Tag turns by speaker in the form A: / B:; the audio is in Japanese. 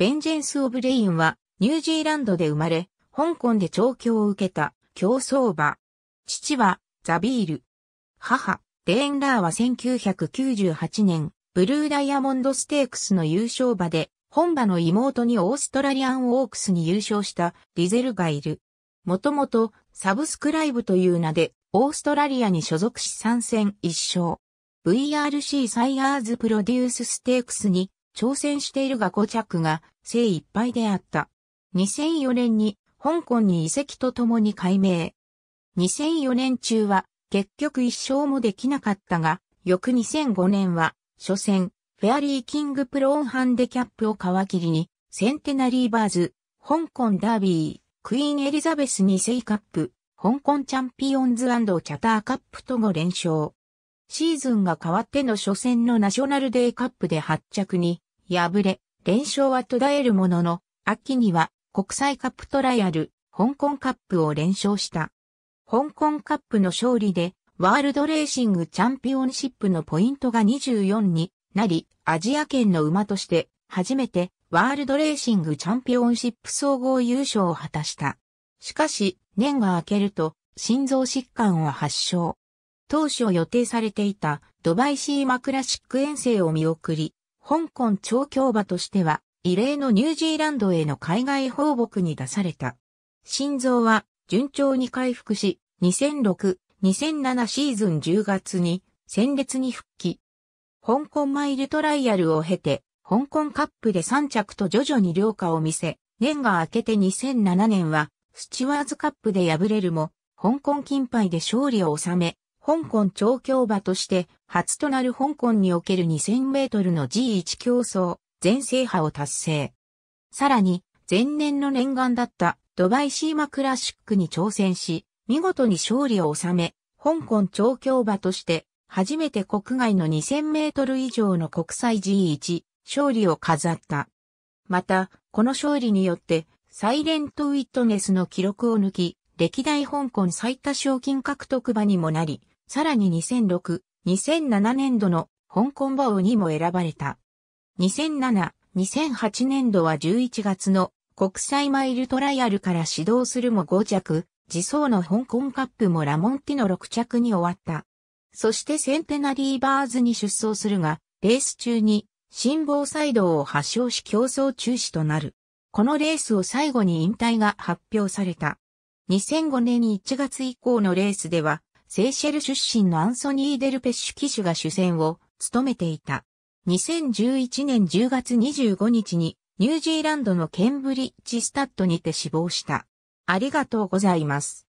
A: ベンジェンス・オブ・レインは、ニュージーランドで生まれ、香港で調教を受けた、競走馬。父は、ザビール。母、デーンラーは1998年、ブルーダイヤモンドステークスの優勝馬で、本馬の妹にオーストラリアンオークスに優勝したリゼルがいる。もともとサブスクライブという名でオーストラリアに所属し参戦一勝。VRC サイヤーズプロデュースステークスに挑戦しているが5着が精一杯であった。2004年に香港に移籍とともに改名。2004年中は結局一勝もできなかったが、翌2005年は初戦、フェアリーキングプローンハンデキャップを皮切りに、センテナリーバーズ、香港ダービー、クイーンエリザベス2世カップ、香港チャンピオンズチャターカップと5連勝。シーズンが変わっての初戦のナショナルデーカップで発着に敗れ、連勝は途絶えるものの、秋には国際カップトライアル、香港カップを連勝した。香港カップの勝利で、ワールドレーシングチャンピオンシップのポイントが24になり、アジア圏の馬として初めてワールドレーシングチャンピオンシップ総合優勝を果たした。しかし、年が明けると心臓疾患を発症。当初予定されていたドバイシーマクラシック遠征を見送り、香港調教馬としては異例のニュージーランドへの海外放牧に出された。心臓は順調に回復し、2006、2007シーズン10月に戦列に復帰。香港マイルトライアルを経て、香港カップで3着と徐々に良化を見せ、年が明けて2007年は、スチュワーズカップで敗れるも、香港金杯で勝利を収め、香港調教馬として初となる香港における2000メートルの G1 競争全制覇を達成。さらに前年の念願だったドバイシーマクラシックに挑戦し、見事に勝利を収め、香港調教馬として初めて国外の2000メートル以上の国際 G1 勝利を飾った。また、この勝利によってサイレントウィットネスの記録を抜き、歴代香港最多賞金獲得馬にもなり、さらに2006、2007年度の香港馬王にも選ばれた。2007、2008年度は11月の国際マイルトライアルから始動するも5着、自走の香港カップもラモンティの6着に終わった。そしてセンテナリーバーズに出走するが、レース中に心房細動を発症し競争中止となる。このレースを最後に引退が発表された。2005年1月以降のレースでは、セーシェル出身のアンソニー・デルペッシュ騎手が主戦を務めていた。2011年10月25日にニュージーランドのケンブリッジスタッドにて死亡した。ありがとうございます。